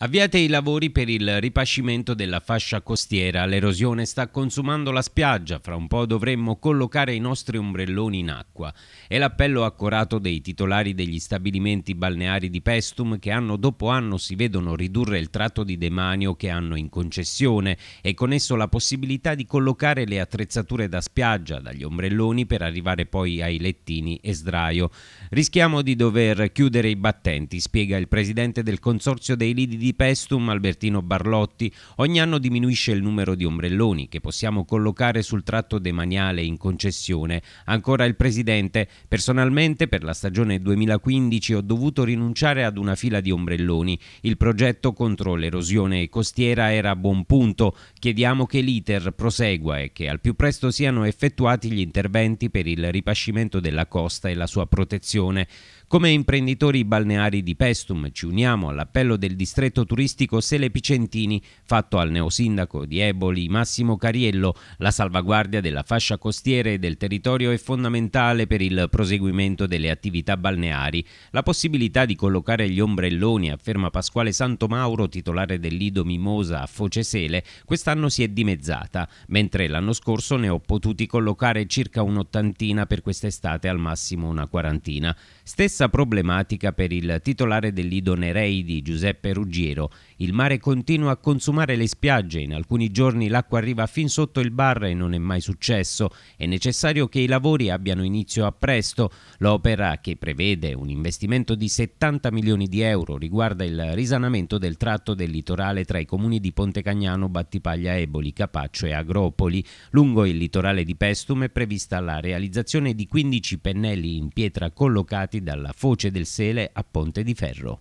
Avviate i lavori per il ripascimento della fascia costiera. L'erosione sta consumando la spiaggia, fra un po' dovremmo collocare i nostri ombrelloni in acqua. È l'appello accorato dei titolari degli stabilimenti balneari di Pestum che anno dopo anno si vedono ridurre il tratto di demanio che hanno in concessione e con esso la possibilità di collocare le attrezzature da spiaggia, dagli ombrelloni per arrivare poi ai lettini e sdraio. Rischiamo di dover chiudere i battenti, spiega il presidente del Consorzio dei Lidi di di Pestum Albertino Barlotti, ogni anno diminuisce il numero di ombrelloni che possiamo collocare sul tratto demaniale in concessione. Ancora il presidente, personalmente per la stagione 2015 ho dovuto rinunciare ad una fila di ombrelloni. Il progetto contro l'erosione costiera era a buon punto. Chiediamo che l'iter prosegua e che al più presto siano effettuati gli interventi per il ripascimento della costa e la sua protezione. Come imprenditori balneari di Pestum ci uniamo all'appello del distretto turistico Sele Picentini fatto al neosindaco di Eboli Massimo Cariello. La salvaguardia della fascia costiera e del territorio è fondamentale per il proseguimento delle attività balneari. La possibilità di collocare gli ombrelloni, afferma Pasquale Santomauro, titolare del Lido Mimosa a Foce Sele, quest'anno si è dimezzata, mentre l'anno scorso ne ho potuti collocare circa un'ottantina per quest'estate al massimo una quarantina. Stessa stessa problematica per il titolare dell'Ido Nereidi, Giuseppe Ruggiero. Il mare continua a consumare le spiagge, in alcuni giorni l'acqua arriva fin sotto il bar e non è mai successo. È necessario che i lavori abbiano inizio a presto. L'opera, che prevede un investimento di 70 milioni di euro, riguarda il risanamento del tratto del litorale tra i comuni di Ponte Cagnano, Battipaglia Eboli, Capaccio e Agropoli. Lungo il litorale di Pestum è prevista la realizzazione di 15 pennelli in pietra collocati dalla alla Foce del Sele a Ponte di Ferro.